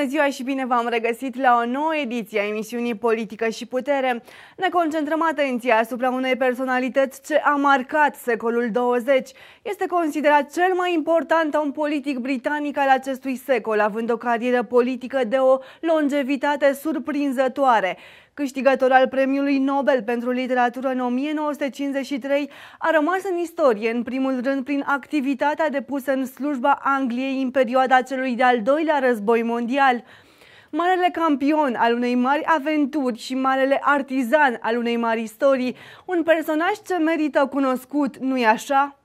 Bună ziua și bine v-am regăsit la o nouă ediție a emisiunii Politică și Putere. Ne concentrăm atenția asupra unei personalități ce a marcat secolul 20. Este considerat cel mai important om politic britanic al acestui secol, având o carieră politică de o longevitate surprinzătoare câștigător al Premiului Nobel pentru Literatură în 1953, a rămas în istorie, în primul rând prin activitatea depusă în slujba Angliei în perioada celui de-al doilea război mondial. Marele campion al unei mari aventuri și marele artizan al unei mari istorii, un personaj ce merită cunoscut, nu-i așa?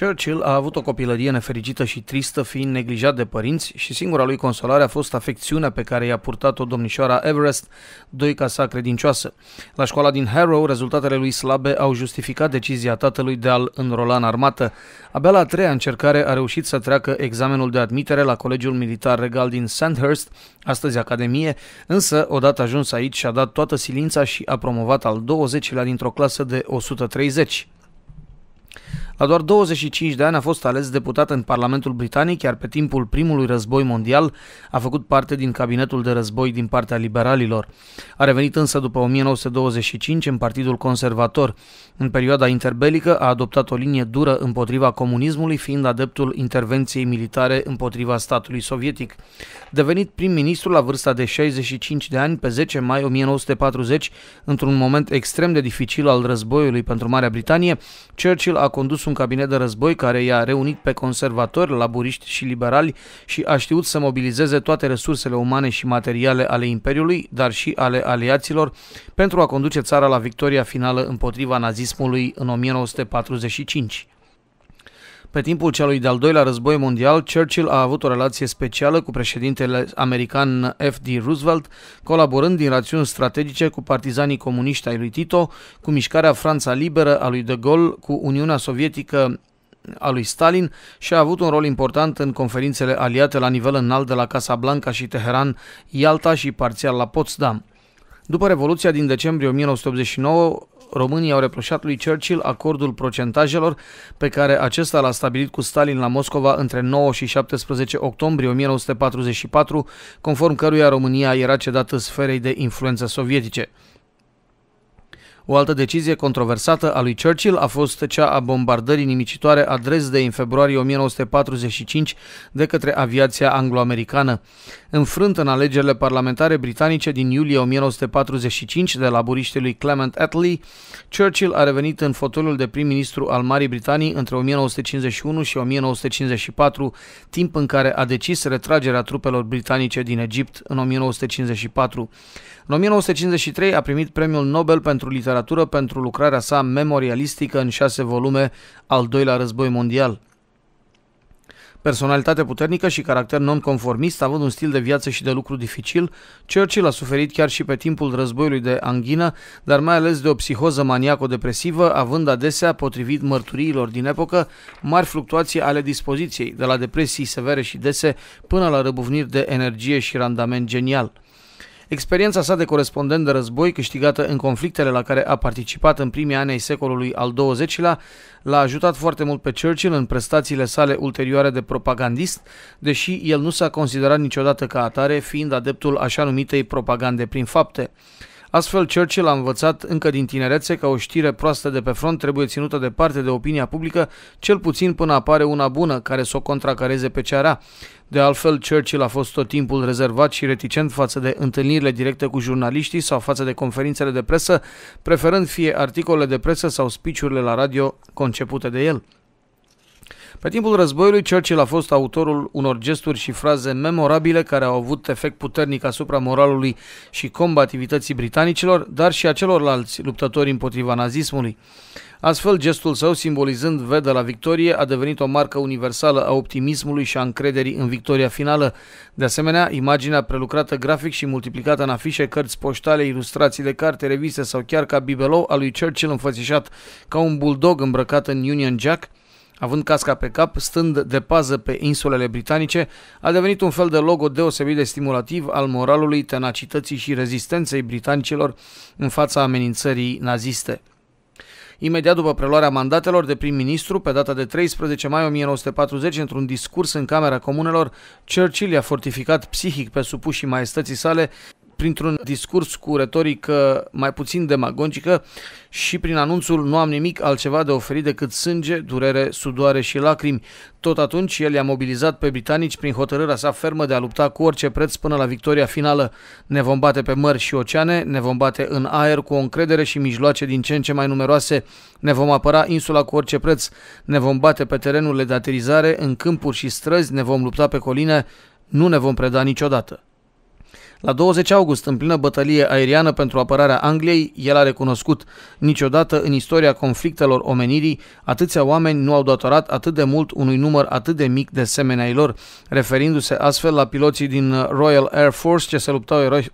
Churchill a avut o copilărie nefericită și tristă, fiind neglijat de părinți și singura lui consolare a fost afecțiunea pe care i-a purtat-o domnișoara Everest, doica sa credincioasă. La școala din Harrow, rezultatele lui slabe au justificat decizia tatălui de a-l înrola în armată. Abia la a treia încercare a reușit să treacă examenul de admitere la Colegiul Militar Regal din Sandhurst, astăzi Academie, însă, odată ajuns aici, și-a dat toată silința și a promovat al 20-lea dintr-o clasă de 130. La doar 25 de ani a fost ales deputat în Parlamentul Britanic, iar pe timpul primului război mondial a făcut parte din cabinetul de război din partea liberalilor. A revenit însă după 1925 în Partidul Conservator. În perioada interbelică a adoptat o linie dură împotriva comunismului, fiind adeptul intervenției militare împotriva statului sovietic. Devenit prim-ministru la vârsta de 65 de ani pe 10 mai 1940, într-un moment extrem de dificil al războiului pentru Marea Britanie, Churchill a condus un cabinet de război care i-a reunit pe conservatori, laburiști și liberali și a știut să mobilizeze toate resursele umane și materiale ale Imperiului, dar și ale aliaților, pentru a conduce țara la victoria finală împotriva nazismului în 1945. Pe timpul celui de-al doilea război mondial, Churchill a avut o relație specială cu președintele american F.D. Roosevelt, colaborând din rațiuni strategice cu partizanii comuniști ai lui Tito, cu mișcarea Franța Liberă a lui de Gaulle, cu Uniunea Sovietică a lui Stalin și a avut un rol important în conferințele aliate la nivel înalt de la Casa Blanca și Teheran, Ialta și parțial la Potsdam. După Revoluția din decembrie 1989, românii au reproșat lui Churchill acordul procentajelor pe care acesta l-a stabilit cu Stalin la Moscova între 9 și 17 octombrie 1944, conform căruia România era cedată sferei de influență sovietice. O altă decizie controversată a lui Churchill a fost cea a bombardării nimicitoare a Dresdei în februarie 1945 de către aviația anglo-americană. Înfrânt în alegerile parlamentare britanice din iulie 1945 de laburiștii lui Clement Attlee, Churchill a revenit în fotoliul de prim-ministru al Marii Britanii între 1951 și 1954, timp în care a decis retragerea trupelor britanice din Egipt în 1954. În 1953 a primit premiul Nobel pentru literatură literatură pentru lucrarea sa memorialistică în șase volume al doilea război mondial. Personalitate puternică și caracter nonconformist, având un stil de viață și de lucru dificil, Churchill a suferit chiar și pe timpul războiului de anghină, dar mai ales de o psihoză maniaco-depresivă, având adesea, potrivit mărturiilor din epocă, mari fluctuații ale dispoziției, de la depresii severe și dese până la răbuvniri de energie și randament genial. Experiența sa de corespondent de război, câștigată în conflictele la care a participat în primii ani ai secolului al XX-lea, l-a ajutat foarte mult pe Churchill în prestațiile sale ulterioare de propagandist, deși el nu s-a considerat niciodată ca atare, fiind adeptul așa numitei propagande prin fapte. Astfel, Churchill a învățat încă din tinerețe că o știre proastă de pe front trebuie ținută departe de opinia publică, cel puțin până apare una bună care să o contracareze pe cea rea. De altfel, Churchill a fost tot timpul rezervat și reticent față de întâlnirile directe cu jurnaliștii sau față de conferințele de presă, preferând fie articolele de presă sau spiciurile la radio concepute de el. Pe timpul războiului, Churchill a fost autorul unor gesturi și fraze memorabile care au avut efect puternic asupra moralului și combativității britanicilor, dar și a celorlalți luptători împotriva nazismului. Astfel, gestul său, simbolizând V de la victorie, a devenit o marcă universală a optimismului și a încrederii în victoria finală. De asemenea, imaginea prelucrată grafic și multiplicată în afișe, cărți poștale, ilustrații de carte, reviste sau chiar ca bibelou a lui Churchill înfățișat ca un buldog îmbrăcat în Union Jack, având casca pe cap, stând de pază pe insulele britanice, a devenit un fel de logo deosebit de stimulativ al moralului, tenacității și rezistenței britanicilor în fața amenințării naziste. Imediat după preluarea mandatelor de prim-ministru, pe data de 13 mai 1940, într-un discurs în Camera Comunelor, Churchill i-a fortificat psihic pe supușii maestății sale, printr-un discurs cu retorică mai puțin demagogică și prin anunțul nu am nimic altceva de oferit decât sânge, durere, sudoare și lacrimi. Tot atunci el i-a mobilizat pe britanici prin hotărârea sa fermă de a lupta cu orice preț până la victoria finală. Ne vom bate pe mări și oceane, ne vom bate în aer cu o încredere și mijloace din ce în ce mai numeroase, ne vom apăra insula cu orice preț, ne vom bate pe terenurile de aterizare, în câmpuri și străzi, ne vom lupta pe coline, nu ne vom preda niciodată. La 20 august, în plină bătălie aeriană pentru apărarea Angliei, el a recunoscut niciodată în istoria conflictelor omenirii atâția oameni nu au datorat atât de mult unui număr atât de mic de semenei lor, referindu-se astfel la piloții din uh, Royal Air Force ce se luptau eroi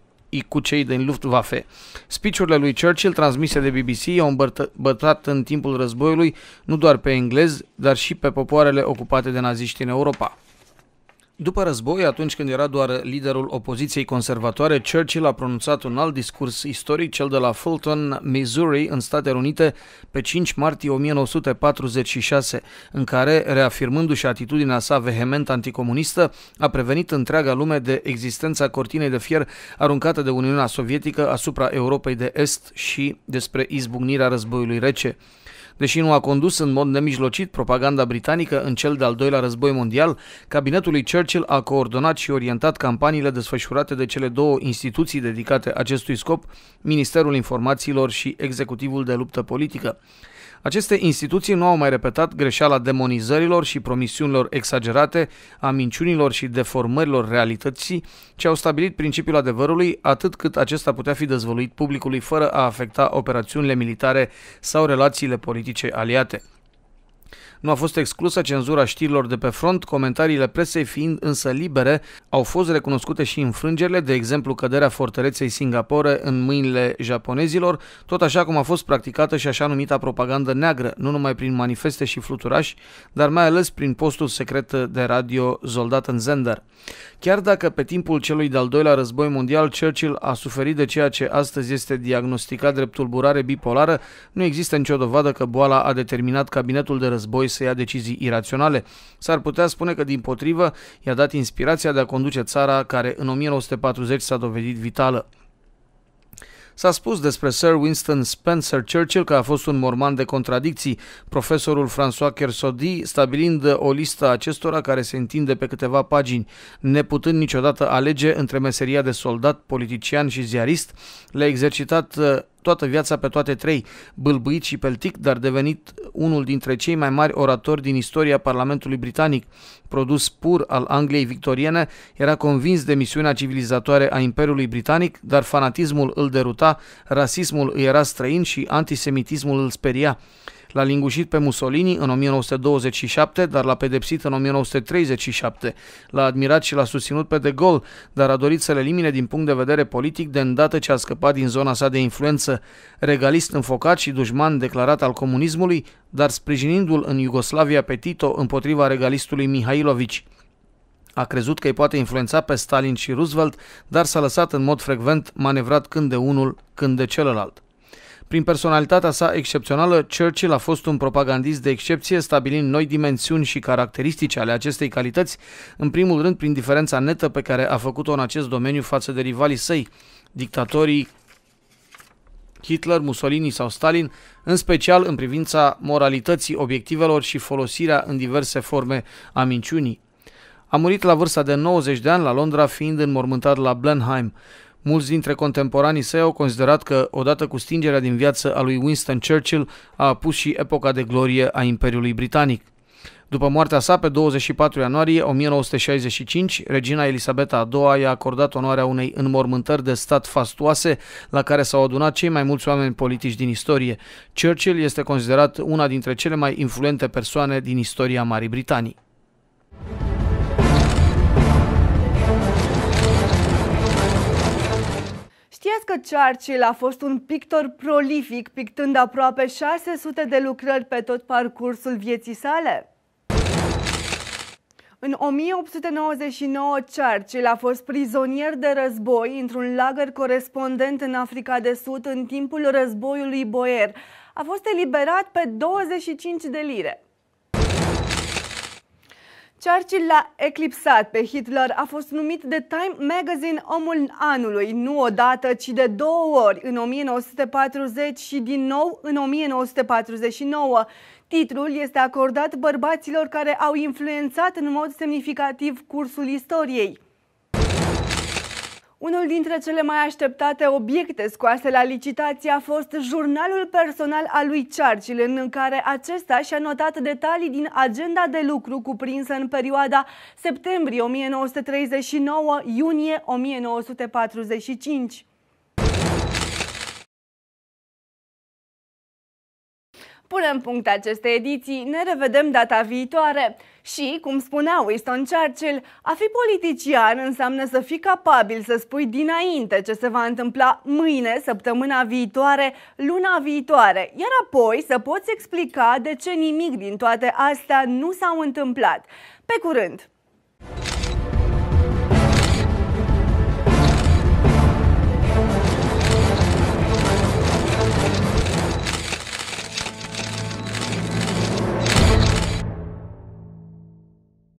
cu cei din Luftwaffe. Speech-urile lui Churchill transmise de BBC au îmbătat în timpul războiului nu doar pe englezi, dar și pe popoarele ocupate de naziști în Europa. După război, atunci când era doar liderul opoziției conservatoare, Churchill a pronunțat un alt discurs istoric, cel de la Fulton, Missouri, în Statele Unite, pe 5 martie 1946, în care, reafirmându-și atitudinea sa vehement anticomunistă, a prevenit întreaga lume de existența cortinei de fier aruncată de Uniunea Sovietică asupra Europei de Est și despre izbucnirea războiului rece. Deși nu a condus în mod nemijlocit propaganda britanică în cel de-al doilea război mondial, cabinetul lui Churchill a coordonat și orientat campaniile desfășurate de cele două instituții dedicate acestui scop, Ministerul Informațiilor și Executivul de Luptă Politică. Aceste instituții nu au mai repetat greșeala demonizărilor și promisiunilor exagerate, a minciunilor și deformărilor realității, ci au stabilit principiul adevărului atât cât acesta putea fi dezvăluit publicului fără a afecta operațiunile militare sau relațiile politice aliate. Nu a fost exclusă cenzura știrilor de pe front, comentariile presei fiind însă libere, au fost recunoscute și înfrângerile, de exemplu căderea fortăreței Singapore în mâinile japonezilor, tot așa cum a fost practicată și așa numita propagandă neagră, nu numai prin manifeste și fluturași, dar mai ales prin postul secret de radio Soldat în Zender. Chiar dacă pe timpul celui de-al doilea război mondial Churchill a suferit de ceea ce astăzi este diagnosticat drept tulburare bipolară, nu există nicio dovadă că boala a determinat cabinetul de război să ia decizii iraționale. S-ar putea spune că, din potrivă, i-a dat inspirația de a conduce țara care în 1940 s-a dovedit vitală. S-a spus despre Sir Winston Spencer Churchill că a fost un morman de contradicții, profesorul François Kersodi stabilind o listă acestora care se întinde pe câteva pagini, neputând niciodată alege între meseria de soldat, politician și ziarist, le-a exercitat toată viața pe toate trei, bâlbuit și peltic, dar devenit unul dintre cei mai mari oratori din istoria Parlamentului Britanic, produs pur al Angliei victoriene, era convins de misiunea civilizatoare a Imperiului Britanic, dar fanatismul îl deruta, rasismul îi era străin și antisemitismul îl speria. L-a lingușit pe Mussolini în 1927, dar l-a pedepsit în 1937. L-a admirat și l-a susținut pe De Gaulle, dar a dorit să-l elimine din punct de vedere politic de îndată ce a scăpat din zona sa de influență. Regalist înfocat și dușman declarat al comunismului, dar sprijinindu-l în Iugoslavia pe Tito împotriva regalistului Mihailovici. A crezut că îi poate influența pe Stalin și Roosevelt, dar s-a lăsat în mod frecvent manevrat când de unul, când de celălalt. Prin personalitatea sa excepțională, Churchill a fost un propagandist de excepție, stabilind noi dimensiuni și caracteristici ale acestei calități, în primul rând prin diferența netă pe care a făcut-o în acest domeniu față de rivalii săi, dictatorii Hitler, Mussolini sau Stalin, în special în privința moralității obiectivelor și folosirea în diverse forme a minciunii. A murit la vârsta de 90 de ani la Londra, fiind înmormântat la Blenheim. Mulți dintre contemporanii săi au considerat că, odată cu stingerea din viață a lui Winston Churchill, a apus și epoca de glorie a Imperiului Britanic. După moartea sa, pe 24 ianuarie 1965, regina Elisabeta II i-a acordat onoarea unei înmormântări de stat fastoase la care s-au adunat cei mai mulți oameni politici din istorie. Churchill este considerat una dintre cele mai influente persoane din istoria Marii Britanii. Știați că Churchill a fost un pictor prolific, pictând aproape 600 de lucrări pe tot parcursul vieții sale? În 1899, Churchill a fost prizonier de război într-un lagăr corespondent în Africa de Sud în timpul războiului Boer. A fost eliberat pe 25 de lire. Churchill l-a eclipsat pe Hitler, a fost numit de Time Magazine omul anului, nu odată, ci de două ori, în 1940 și din nou în 1949. Titlul este acordat bărbaților care au influențat în mod semnificativ cursul istoriei. Unul dintre cele mai așteptate obiecte scoase la licitație a fost jurnalul personal al lui Churchill, în care acesta și-a notat detalii din agenda de lucru cuprinsă în perioada septembrie 1939-iunie 1945. Punem punct aceste ediții, ne revedem data viitoare și, cum spunea Winston Churchill, a fi politician înseamnă să fii capabil să spui dinainte ce se va întâmpla mâine, săptămâna viitoare, luna viitoare, iar apoi să poți explica de ce nimic din toate astea nu s-au întâmplat. Pe curând!